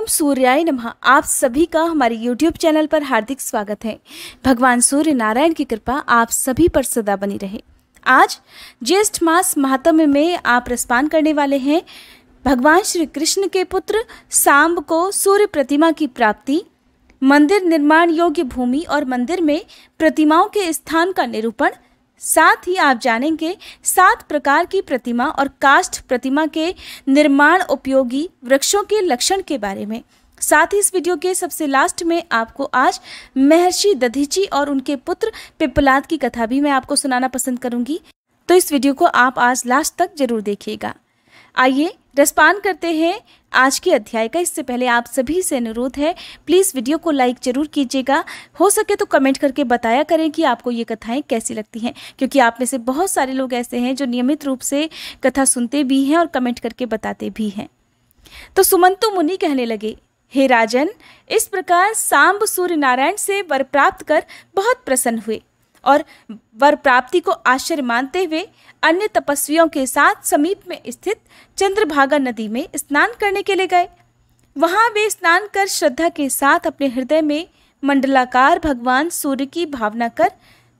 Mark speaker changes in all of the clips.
Speaker 1: ओम सूर्याय नमः आप सभी का हमारे यूट्यूब चैनल पर हार्दिक स्वागत है भगवान सूर्य नारायण की कृपा आप सभी पर सदा बनी रहे आज ज्येष्ठ मास महात्म्य में आप रसपान करने वाले हैं भगवान श्री कृष्ण के पुत्र सांब को सूर्य प्रतिमा की प्राप्ति मंदिर निर्माण योग्य भूमि और मंदिर में प्रतिमाओं के स्थान का निरूपण साथ ही आप जानेंगे सात प्रकार की प्रतिमा और कास्ट प्रतिमा के निर्माण उपयोगी वृक्षों के लक्षण के बारे में साथ ही इस वीडियो के सबसे लास्ट में आपको आज महर्षि दधीची और उनके पुत्र पिपलाद की कथा भी मैं आपको सुनाना पसंद करूंगी तो इस वीडियो को आप आज लास्ट तक जरूर देखिएगा आइए रसपान करते हैं आज के अध्याय का इससे पहले आप सभी से अनुरोध है प्लीज़ वीडियो को लाइक जरूर कीजिएगा हो सके तो कमेंट करके बताया करें कि आपको ये कथाएं कैसी लगती हैं क्योंकि आप में से बहुत सारे लोग ऐसे हैं जो नियमित रूप से कथा सुनते भी हैं और कमेंट करके बताते भी हैं तो सुमंतु मुनि कहने लगे हे राजन इस प्रकार सांब सूर्य नारायण से वर प्राप्त कर बहुत प्रसन्न हुए और वर प्राप्ति को आश्चर्य मानते हुए अन्य तपस्वियों के साथ समीप में स्थित चंद्रभागा नदी में स्नान करने के लिए गए वहाँ वे स्नान कर श्रद्धा के साथ अपने हृदय में मंडलाकार भगवान सूर्य की भावना कर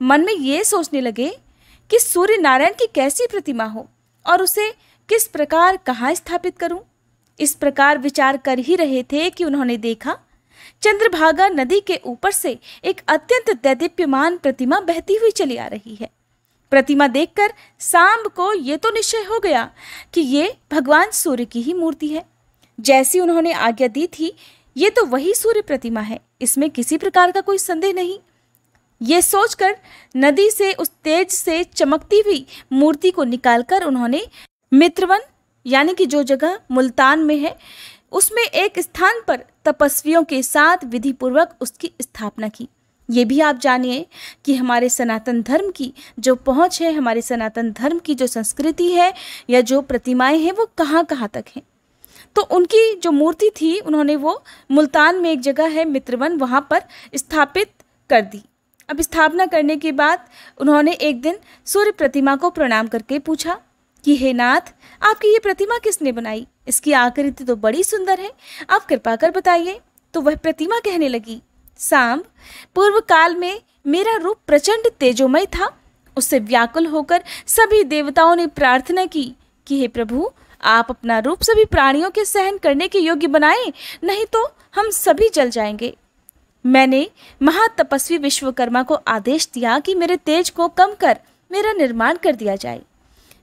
Speaker 1: मन में ये सोचने लगे कि सूर्य नारायण की कैसी प्रतिमा हो और उसे किस प्रकार कहाँ स्थापित करूं? इस प्रकार विचार कर ही रहे थे कि उन्होंने देखा चंद्रभागा नदी के ऊपर से एक अत्यंत दैदीप्यमान प्रतिमा बहती हुई चली आ रही है प्रतिमा देखकर सांब को ये तो निश्चय हो गया कि ये भगवान सूर्य की ही मूर्ति है जैसी उन्होंने आज्ञा दी थी ये तो वही सूर्य प्रतिमा है इसमें किसी प्रकार का कोई संदेह नहीं ये सोचकर नदी से उस तेज से चमकती हुई मूर्ति को निकालकर उन्होंने मित्रवन यानी कि जो जगह मुल्तान में है उसमें एक स्थान पर तपस्वियों के साथ विधिपूर्वक उसकी स्थापना की ये भी आप जानिए कि हमारे सनातन धर्म की जो पहुंच है हमारे सनातन धर्म की जो संस्कृति है या जो प्रतिमाएं हैं वो कहाँ कहाँ तक हैं तो उनकी जो मूर्ति थी उन्होंने वो मुल्तान में एक जगह है मित्रवन वहाँ पर स्थापित कर दी अब स्थापना करने के बाद उन्होंने एक दिन सूर्य प्रतिमा को प्रणाम करके पूछा कि हे नाथ आपकी ये प्रतिमा किसने बनाई इसकी आकृति तो बड़ी सुंदर है आप कृपा कर बताइए तो वह प्रतिमा कहने लगी सांब पूर्व काल में मेरा रूप प्रचंड तेजोमय था उससे व्याकुल होकर सभी देवताओं ने प्रार्थना की कि हे प्रभु आप अपना रूप सभी प्राणियों के सहन करने के योग्य बनाएं नहीं तो हम सभी जल जाएंगे मैंने महातपस्वी विश्वकर्मा को आदेश दिया कि मेरे तेज को कम कर मेरा निर्माण कर दिया जाए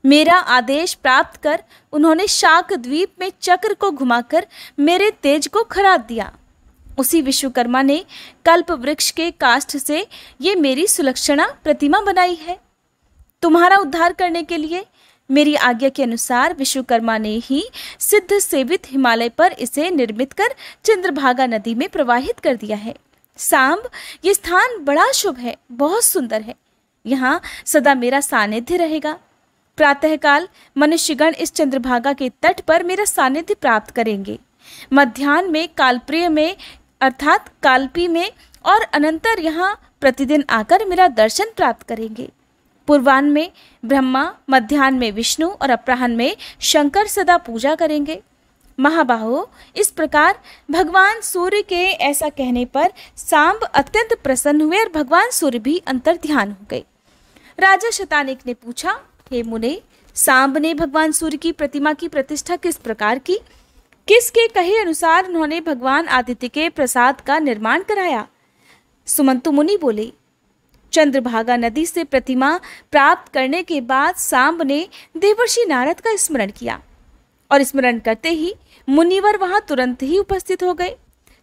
Speaker 1: मेरा आदेश प्राप्त कर उन्होंने शाक द्वीप में चक्र को घुमाकर मेरे तेज को खराब दिया उसी विश्वकर्मा ने कल्प वृक्ष के काष्ठ से ये मेरी सुलक्षणा प्रतिमा बनाई है तुम्हारा उद्धार करने के लिए मेरी आज्ञा के अनुसार विश्वकर्मा ने ही सिद्ध सेवित हिमालय पर इसे निर्मित कर चंद्रभागा नदी में प्रवाहित कर दिया है सांब ये स्थान बड़ा शुभ है बहुत सुंदर है यहाँ सदा मेरा सानिध्य रहेगा प्रातःकाल मनुष्यगण इस चंद्रभागा के तट पर मेरा सानिध्य प्राप्त करेंगे मध्यान्ह में कालप्रिय में अर्थात कालपी में और अनंतर यहाँ प्रतिदिन आकर मेरा दर्शन प्राप्त करेंगे पूर्वान्ह में ब्रह्मा मध्यान्ह में विष्णु और अपराह्न में शंकर सदा पूजा करेंगे महाबाहो इस प्रकार भगवान सूर्य के ऐसा कहने पर सांब अत्यंत प्रसन्न हुए और भगवान सूर्य भी अंतर ध्यान हो गए राजा शतानिक ने पूछा हे मुने सांब ने भगवान सूर्य की प्रतिमा की प्रतिष्ठा किस प्रकार की किसके कहे अनुसार उन्होंने भगवान आदित्य के प्रसाद का निर्माण कराया सुमंतु मुनि बोले चंद्रभागा नदी से प्रतिमा प्राप्त करने के बाद सांब ने देवर्षि नारद का स्मरण किया और स्मरण करते ही मुनिवर वहां तुरंत ही उपस्थित हो गए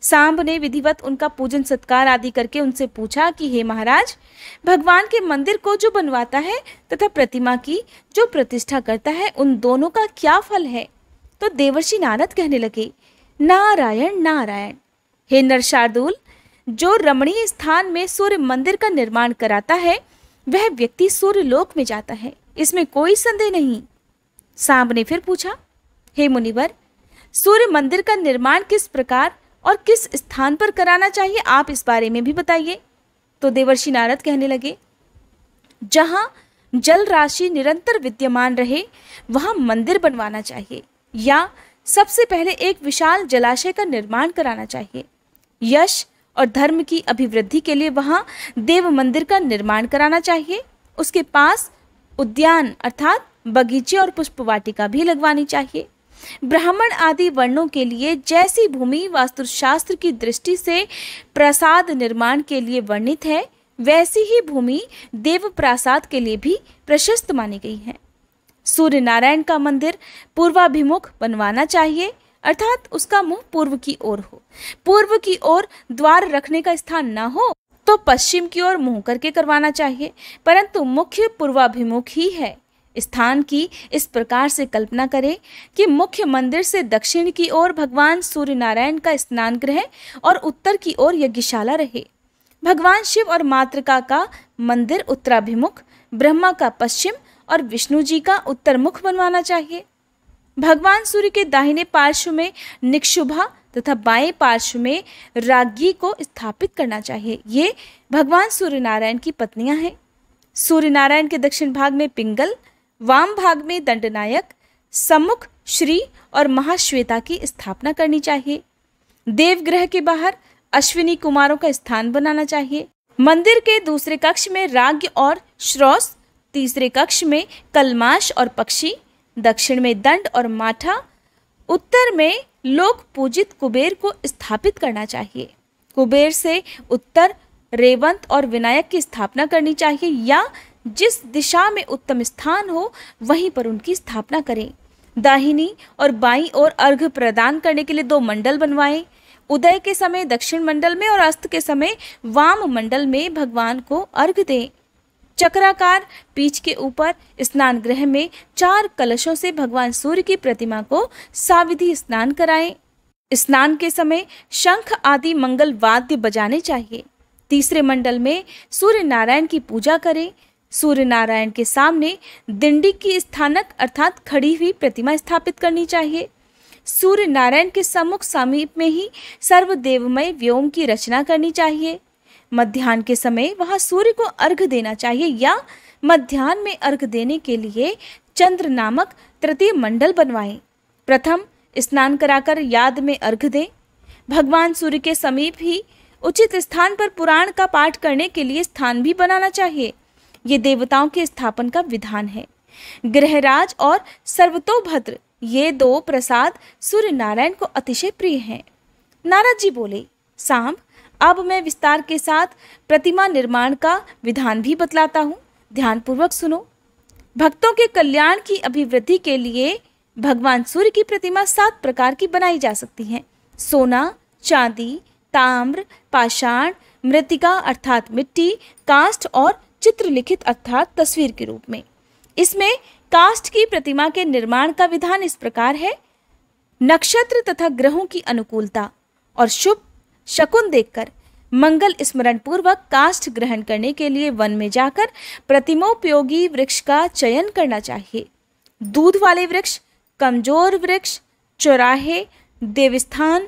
Speaker 1: सांब ने विधिवत उनका पूजन सत्कार आदि करके उनसे पूछा कि हे महाराज भगवान के मंदिर को जो बनवाता है तथा प्रतिमा की जो प्रतिष्ठा करता है उन दोनों का क्या फल है तो देवर्षि नारद कहने लगे नारायण नारायण हे नरशार्दुल जो रमणीय स्थान में सूर्य मंदिर का निर्माण कराता है वह व्यक्ति सूर्य लोक में जाता है इसमें कोई संदेह नहीं सांब ने फिर पूछा हे मुनिवर सूर्य मंदिर का निर्माण किस प्रकार और किस स्थान पर कराना चाहिए आप इस बारे में भी बताइए तो देवर्षि नारद कहने लगे जहाँ जल राशि निरंतर विद्यमान रहे वहाँ मंदिर बनवाना चाहिए या सबसे पहले एक विशाल जलाशय का निर्माण कराना चाहिए यश और धर्म की अभिवृद्धि के लिए वहाँ देव मंदिर का निर्माण कराना चाहिए उसके पास उद्यान अर्थात बगीचे और पुष्प वाटिका भी लगवानी चाहिए ब्राह्मण आदि वर्णों के लिए जैसी भूमि वास्तुशास्त्र की दृष्टि से प्रसाद निर्माण के लिए वर्णित है वैसी ही भूमि देव प्रसाद के लिए भी प्रशस्त मानी गई है सूर्य नारायण का मंदिर पूर्वाभिमुख बनवाना चाहिए अर्थात उसका मुंह पूर्व की ओर हो पूर्व की ओर द्वार रखने का स्थान न हो तो पश्चिम की ओर मुंह करके करवाना चाहिए परंतु मुख्य पूर्वाभिमुख ही है स्थान की इस प्रकार से कल्पना करें कि मुख्य मंदिर से दक्षिण की ओर भगवान सूर्य नारायण का स्नान ग्रह और उत्तर की ओर यज्ञशाला रहे भगवान शिव और मातृका का मंदिर उत्तराभिमुख ब्रह्मा का पश्चिम और विष्णु जी का उत्तर मुख बनवाना चाहिए भगवान सूर्य के दाहिने पार्श्व में निक्षुभा तथा बाएं पार्श्व में रागी को स्थापित करना चाहिए ये भगवान सूर्य नारायण की पत्नियां हैं सूर्य नारायण के दक्षिण भाग में पिंगल वाम भाग में दंडनायक सम्मुख श्री और महाश्वेता की स्थापना करनी चाहिए देवग्रह के बाहर अश्विनी कुमारों का स्थान बनाना चाहिए मंदिर के दूसरे कक्ष में राग और श्रौस तीसरे कक्ष में कलमाश और पक्षी दक्षिण में दंड और माठा उत्तर में लोक पूजित कुबेर को स्थापित करना चाहिए कुबेर से उत्तर रेवंत और विनायक की स्थापना करनी चाहिए या जिस दिशा में उत्तम स्थान हो वहीं पर उनकी स्थापना करें दाहिनी और बाई और अर्घ प्रदान करने के लिए दो मंडल बनवाएं उदय के समय दक्षिण मंडल में और अस्त के समय वाम मंडल में भगवान को अर्घ दें चक्राकार पीछ के ऊपर स्नान गृह में चार कलशों से भगवान सूर्य की प्रतिमा को साविधि स्नान कराएं स्नान के समय शंख आदि मंगल वाद्य बजाने चाहिए तीसरे मंडल में सूर्य नारायण की पूजा करें सूर्य नारायण के सामने दिंडी की स्थानक अर्थात खड़ी हुई प्रतिमा स्थापित करनी चाहिए सूर्य नारायण के सम्मुख समीप में ही सर्वदेवमय व्योम की रचना करनी चाहिए मध्यान्ह के समय वहाँ सूर्य को अर्घ देना चाहिए या मध्यान्ह में अर्घ देने के लिए चंद्र नामक तृतीय मंडल बनवाएं प्रथम स्नान कराकर याद में अर्घ दें भगवान सूर्य के समीप ही उचित स्थान पर पुराण का पाठ करने के लिए स्थान भी बनाना चाहिए ये देवताओं के स्थापन का विधान है ग्रहराज और सर्वतोभद्र ये दो प्रसाद सूर्य नारायण को अतिशय प्रिय हैं नारद जी बोले सांब अब मैं विस्तार के साथ प्रतिमा निर्माण का विधान भी बतलाता हूँ ध्यानपूर्वक सुनो भक्तों के कल्याण की अभिवृद्धि के लिए भगवान सूर्य की प्रतिमा सात प्रकार की बनाई जा सकती है सोना चांदी ताम्र पाषाण मृतिका अर्थात मिट्टी कास्ट और चित्र लिखित अर्थात तस्वीर के रूप में इसमें कास्ट की प्रतिमा के निर्माण का विधान इस प्रकार है नक्षत्र तथा ग्रहों की अनुकूलता और शुभ शकुन देखकर मंगल स्मरण पूर्वक कास्ट ग्रहण करने के लिए वन में जाकर प्रतिमोपयोगी वृक्ष का चयन करना चाहिए दूध वाले वृक्ष कमजोर वृक्ष चौराहे देवस्थान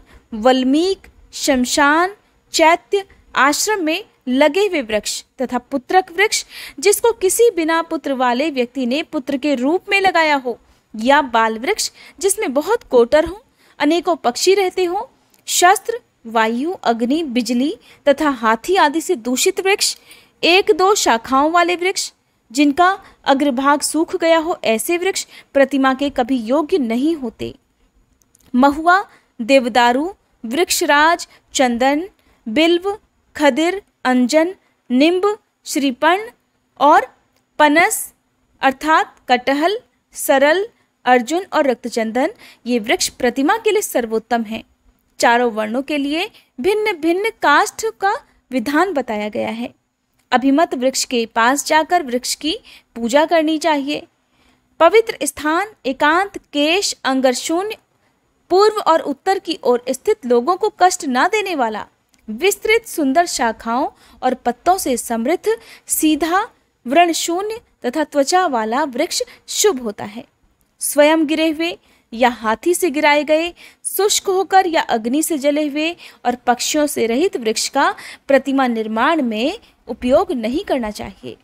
Speaker 1: वल्मीक शमशान चैत्य आश्रम में लगे हुए वृक्ष तथा पुत्रक वृक्ष जिसको किसी बिना पुत्र वाले व्यक्ति ने पुत्र के रूप में लगाया हो या बाल वृक्ष जिसमें बहुत कोटर हो अनेकों पक्षी रहते हो शस्त्र वायु अग्नि बिजली तथा हाथी आदि से दूषित वृक्ष एक दो शाखाओं वाले वृक्ष जिनका अग्रभाग सूख गया हो ऐसे वृक्ष प्रतिमा के कभी योग्य नहीं होते महुआ देवदारू वृक्षराज चंदन बिल्व खदिर अंजन निम्ब श्रीपर्ण और पनस अर्थात कटहल सरल अर्जुन और रक्तचंदन ये वृक्ष प्रतिमा के लिए सर्वोत्तम हैं चारों वर्णों के लिए भिन्न भिन्न काष्ठ का विधान बताया गया है अभिमत वृक्ष के पास जाकर वृक्ष की पूजा करनी चाहिए पवित्र स्थान एकांत केश अंगर शून्य पूर्व और उत्तर की ओर स्थित लोगों को कष्ट ना देने वाला विस्तृत सुंदर शाखाओं और पत्तों से समृद्ध सीधा व्रण शून्य तथा त्वचा वाला वृक्ष शुभ होता है स्वयं गिरे हुए या हाथी से गिराए गए शुष्क होकर या अग्नि से जले हुए और पक्षियों से रहित वृक्ष का प्रतिमा निर्माण में उपयोग नहीं करना चाहिए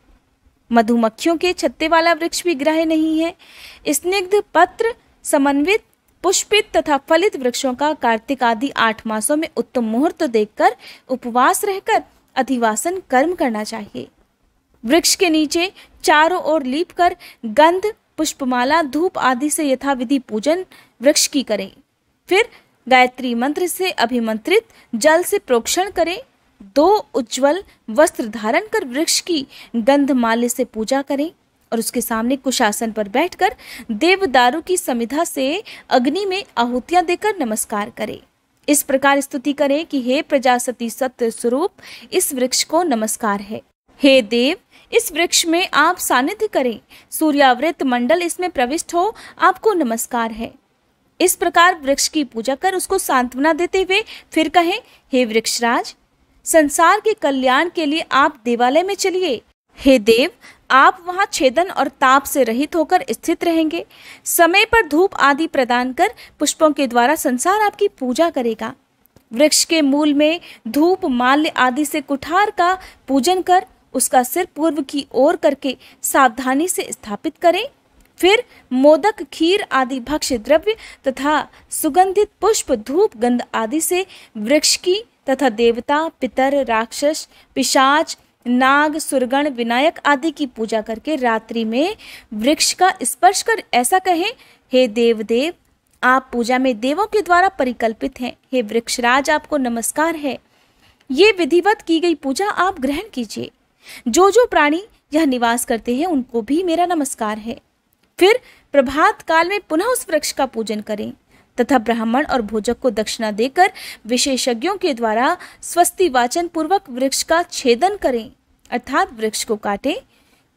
Speaker 1: मधुमक्खियों के छत्ते वाला वृक्ष भी ग्रह नहीं है स्निग्ध पत्र समन्वित पुष्पित तथा फलित वृक्षों का कार्तिक आदि आठ मासों में उत्तम मुहूर्त देखकर उपवास रहकर अधिवासन कर्म करना चाहिए वृक्ष के नीचे चारों ओर लीप कर गंध पुष्पमाला धूप आदि से यथाविधि पूजन वृक्ष की करें फिर गायत्री मंत्र से अभिमंत्रित जल से प्रोक्षण करें दो उज्जवल वस्त्र धारण कर वृक्ष की गंधमाले से पूजा करें और उसके सामने कुशासन पर बैठकर देवदारू की समिधा से अग्नि में आहुतियां देकर नमस्कार करें इस प्रकार स्तुति करें कि हे प्रजासती सत्य स्वरूप इस वृक्ष को नमस्कार है हे देव इस वृक्ष में आप सानिध्य करें सूर्यावृत मंडल इसमें प्रविष्ट हो आपको नमस्कार है इस प्रकार वृक्ष की पूजा कर उसको सांत्वना देते हुए फिर कहें हे वृक्षराज संसार के कल्याण के लिए आप देवालय में चलिए हे देव आप वहाँ छेदन और ताप से रहित होकर स्थित रहेंगे समय पर धूप आदि प्रदान कर पुष्पों के द्वारा संसार आपकी पूजा करेगा वृक्ष के मूल में धूप माल्य आदि से कुठार का पूजन कर उसका सिर पूर्व की ओर करके सावधानी से स्थापित करें फिर मोदक खीर आदि भक्ष्य द्रव्य तथा सुगंधित पुष्प धूप गंध आदि से वृक्ष की तथा देवता पितर राक्षस पिशाच नाग सुरगण विनायक आदि की पूजा करके रात्रि में वृक्ष का स्पर्श कर ऐसा कहें हे देव देव आप पूजा में देवों के द्वारा परिकल्पित हैं हे वृक्षराज आपको नमस्कार है ये विधिवत की गई पूजा आप ग्रहण कीजिए जो जो प्राणी यह निवास करते हैं उनको भी मेरा नमस्कार है फिर प्रभात काल में पुनः उस वृक्ष का पूजन करें तथा ब्राह्मण और भोजक को दक्षिणा देकर विशेषज्ञों के द्वारा स्वस्ति वाचन पूर्वक वृक्ष का छेदन करें अर्थात वृक्ष को काटें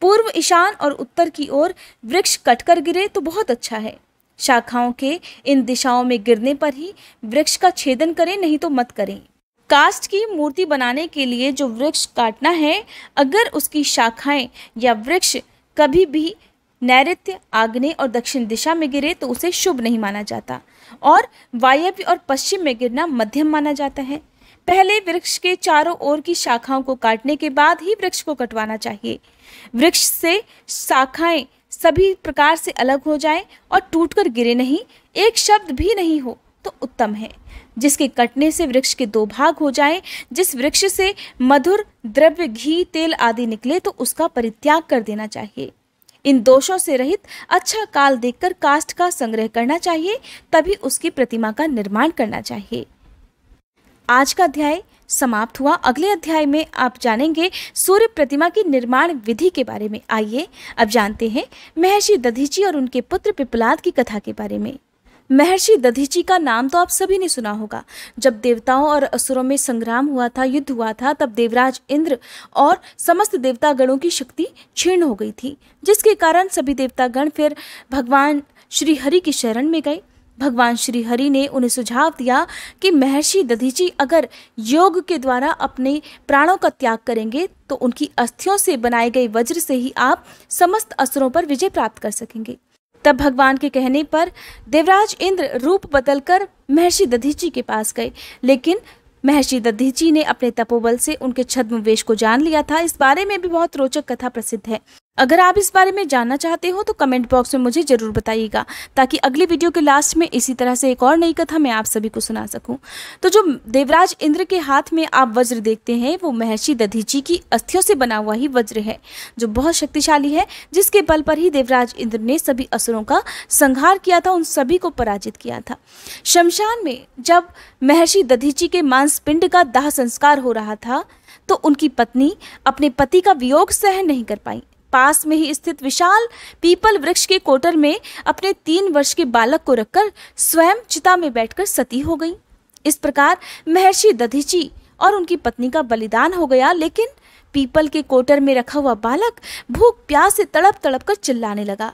Speaker 1: पूर्व ईशान और उत्तर की ओर वृक्ष कटकर गिरे तो बहुत अच्छा है शाखाओं के इन दिशाओं में गिरने पर ही वृक्ष का छेदन करें नहीं तो मत करें कास्ट की मूर्ति बनाने के लिए जो वृक्ष काटना है अगर उसकी शाखाएं या वृक्ष कभी भी नैऋत्य आग्नेय और दक्षिण दिशा में गिरे तो उसे शुभ नहीं माना जाता और वायव्य और पश्चिम में गिरना मध्यम माना जाता है पहले वृक्ष के चारों ओर की शाखाओं को काटने के बाद ही वृक्ष को कटवाना चाहिए वृक्ष से शाखाएं सभी प्रकार से अलग हो जाएं और टूटकर गिरे नहीं एक शब्द भी नहीं हो तो उत्तम है जिसके कटने से वृक्ष के दो भाग हो जाएं जिस वृक्ष से मधुर द्रव्य घी तेल आदि निकले तो उसका परित्याग कर देना चाहिए इन दोषों से रहित अच्छा काल देखकर कास्ट का संग्रह करना चाहिए तभी उसकी प्रतिमा का निर्माण करना चाहिए आज का अध्याय समाप्त हुआ अगले अध्याय में आप जानेंगे सूर्य प्रतिमा की निर्माण विधि के बारे में आइए अब जानते हैं महर्षि दधीची और उनके पुत्र पिपलाद की कथा के बारे में महर्षि दधीची का नाम तो आप सभी ने सुना होगा जब देवताओं और असुरों में संग्राम हुआ था युद्ध हुआ था तब देवराज इंद्र और समस्त देवतागणों की शक्ति क्षीर्ण हो गई थी जिसके कारण सभी देवतागण फिर भगवान श्री हरि की शरण में गए भगवान श्री हरि ने उन्हें सुझाव दिया कि महर्षि दधीची अगर योग के द्वारा अपने प्राणों का त्याग करेंगे तो उनकी अस्थियों से बनाए गए वज्र से ही आप समस्त असुरों पर विजय प्राप्त कर सकेंगे तब भगवान के कहने पर देवराज इंद्र रूप बदलकर महर्षि दधीची के पास गए लेकिन महर्षि दधीची ने अपने तपोबल से उनके छद्म वेश को जान लिया था इस बारे में भी बहुत रोचक कथा प्रसिद्ध है अगर आप इस बारे में जानना चाहते हो तो कमेंट बॉक्स में मुझे ज़रूर बताइएगा ताकि अगली वीडियो के लास्ट में इसी तरह से एक और नई कथा मैं आप सभी को सुना सकूं तो जो देवराज इंद्र के हाथ में आप वज्र देखते हैं वो महर्षि दधीची की अस्थियों से बना हुआ ही वज्र है जो बहुत शक्तिशाली है जिसके बल पर ही देवराज इंद्र ने सभी असुरों का संहार किया था उन सभी को पराजित किया था शमशान में जब महर्षि दधीची के मांसपिंड का दाह संस्कार हो रहा था तो उनकी पत्नी अपने पति का वियोग सहन नहीं कर पाई पास में ही स्थित विशाल पीपल वृक्ष के कोटर में अपने तीन वर्ष के बालक को रखकर स्वयं चिता में बैठकर सती हो गई इस प्रकार महर्षि दधीची और उनकी पत्नी का बलिदान हो गया लेकिन पीपल के कोटर में रखा हुआ बालक भूख प्यास से तड़प तड़प कर चिल्लाने लगा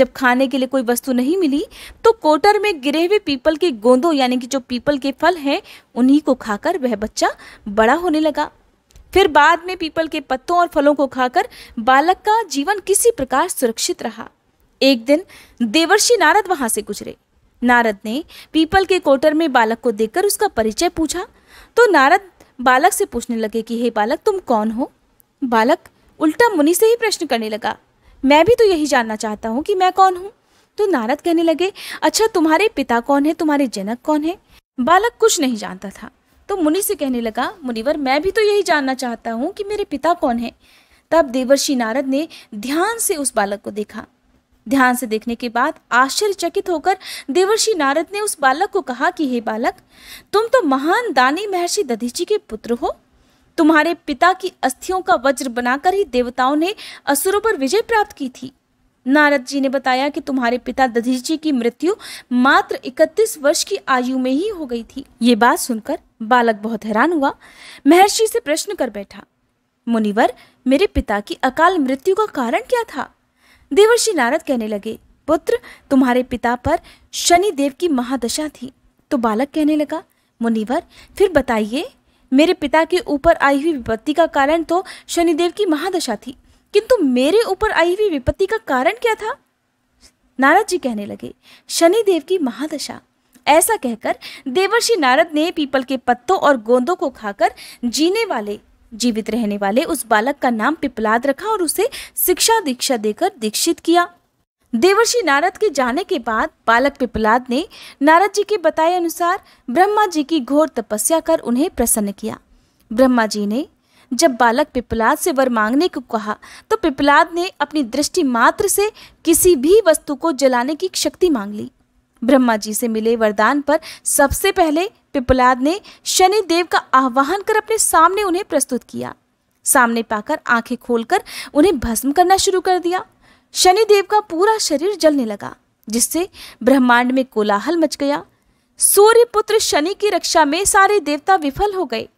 Speaker 1: जब खाने के लिए कोई वस्तु नहीं मिली तो कोटर में गिरे हुए पीपल के गोंदों यानी कि जो पीपल के फल हैं उन्हीं को खाकर वह बच्चा बड़ा होने लगा फिर बाद में पीपल के पत्तों और फलों को खाकर बालक का जीवन किसी प्रकार सुरक्षित रहा एक दिन देवर्षि नारद वहां से गुजरे नारद ने पीपल के कोटर में बालक को देखकर उसका परिचय पूछा तो नारद बालक से पूछने लगे कि हे बालक तुम कौन हो बालक उल्टा मुनि से ही प्रश्न करने लगा मैं भी तो यही जानना चाहता हूँ कि मैं कौन हूँ तो नारद कहने लगे अच्छा तुम्हारे पिता कौन है तुम्हारे जनक कौन है बालक कुछ नहीं जानता था तो मुनि से कहने लगा मुनिवर मैं भी तो यही जानना चाहता हूँ कि मेरे पिता कौन है तब देवर्षि नारद ने ध्यान से उस बालक को देखा ध्यान से देखने के बाद आश्चर्यचकित होकर देवर्षि नारद ने उस बालक को कहा कि हे बालक तुम तो महान दानी महर्षि दधीची के पुत्र हो तुम्हारे पिता की अस्थियों का वज्र बनाकर ही देवताओं ने असुरों पर विजय प्राप्त की थी नारद जी ने बताया कि तुम्हारे पिता दधीची की मृत्यु मात्र 31 वर्ष की आयु में ही हो गई थी ये बात सुनकर बालक बहुत हैरान हुआ महर्षि से प्रश्न कर बैठा मुनिवर मेरे पिता की अकाल मृत्यु का कारण क्या था देवर्षि नारद कहने लगे पुत्र तुम्हारे पिता पर शनि देव की महादशा थी तो बालक कहने लगा मुनिवर फिर बताइए मेरे पिता के ऊपर आई हुई विपत्ति का कारण तो शनिदेव की महादशा थी किंतु मेरे ऊपर आई हुई विपत्ति का कारण क्या था नारद जी कहने लगे शनिदेव की महादशा ऐसा कहकर देवर्षि नारद ने पीपल के पत्तों और गोंदों को खाकर जीने वाले जीवित रहने वाले उस बालक का नाम पिपलाद रखा और उसे शिक्षा दीक्षा देकर दीक्षित किया देवर्षि नारद के जाने के बाद बालक पिपलाद ने नारद जी के बताए अनुसार ब्रह्मा जी की घोर तपस्या कर उन्हें प्रसन्न किया ब्रह्मा जी ने जब बालक पिपलाद से वर मांगने को कहा तो पिपलाद ने अपनी दृष्टि मात्र से किसी भी वस्तु को जलाने की शक्ति मांग ली ब्रह्मा जी से मिले वरदान पर सबसे पहले पिपलाद ने शनि देव का आह्वान कर अपने सामने उन्हें प्रस्तुत किया सामने पाकर आंखें खोलकर उन्हें भस्म करना शुरू कर दिया शनि देव का पूरा शरीर जलने लगा जिससे ब्रह्मांड में कोलाहल मच गया सूर्य पुत्र शनि की रक्षा में सारे देवता विफल हो गए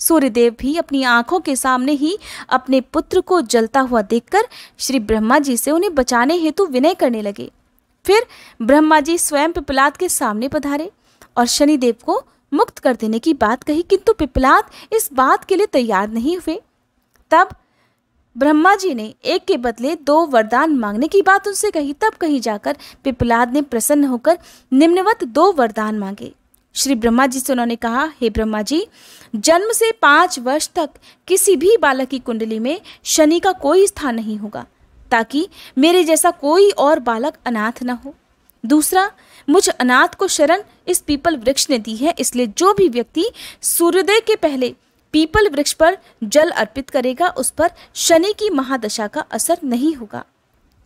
Speaker 1: सूर्यदेव भी अपनी आंखों के सामने ही अपने पुत्र को जलता हुआ देखकर श्री ब्रह्मा जी से उन्हें बचाने हेतु विनय करने लगे फिर ब्रह्मा जी स्वयं पिपलाद के सामने पधारे और शनिदेव को मुक्त कर देने की बात कही किंतु पिपलाद इस बात के लिए तैयार नहीं हुए तब ब्रह्मा जी ने एक के बदले दो वरदान मांगने की बात उनसे कही तब कहीं जाकर पिपलाद ने प्रसन्न होकर निम्नवत दो वरदान मांगे श्री ब्रह्मा जी से उन्होंने कहा हे ब्रह्मा जी जन्म से पाँच वर्ष तक किसी भी बालक की कुंडली में शनि का कोई स्थान नहीं होगा ताकि मेरे जैसा कोई और बालक अनाथ न हो दूसरा मुझ अनाथ को शरण इस पीपल वृक्ष ने दी है इसलिए जो भी व्यक्ति सूर्योदय के पहले पीपल वृक्ष पर जल अर्पित करेगा उस पर शनि की महादशा का असर नहीं होगा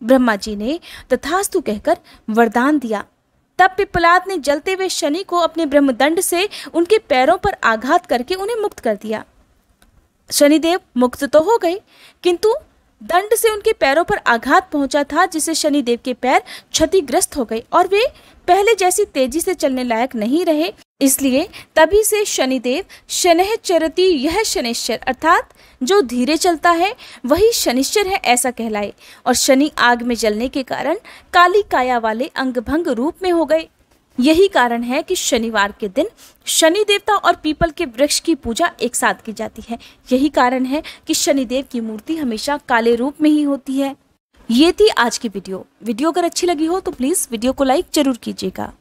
Speaker 1: ब्रह्मा जी ने तथास्तु कहकर वरदान दिया तब पिपलाद ने जलते हुए शनि को अपने ब्रह्मदंड से उनके पैरों पर आघात करके उन्हें मुक्त कर दिया शनिदेव मुक्त तो हो गए किंतु दंड से उनके पैरों पर आघात पहुंचा था जिससे शनिदेव के पैर क्षतिग्रस्त हो गए और वे पहले जैसी तेजी से चलने लायक नहीं रहे इसलिए तभी से शनिदेव शनह चरती यह शनिश्चर अर्थात जो धीरे चलता है वही शनिश्चर है ऐसा कहलाए और शनि आग में जलने के कारण काली काया वाले अंग भंग रूप में हो गए यही कारण है कि शनिवार के दिन शनि देवता और पीपल के वृक्ष की पूजा एक साथ की जाती है यही कारण है कि शनिदेव की मूर्ति हमेशा काले रूप में ही होती है ये थी आज की वीडियो वीडियो अगर अच्छी लगी हो तो प्लीज़ वीडियो को लाइक जरूर कीजिएगा